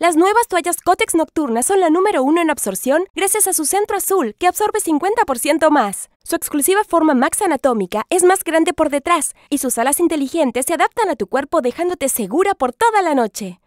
Las nuevas toallas Cotex Nocturnas son la número uno en absorción gracias a su centro azul, que absorbe 50% más. Su exclusiva forma Max Anatómica es más grande por detrás y sus alas inteligentes se adaptan a tu cuerpo dejándote segura por toda la noche.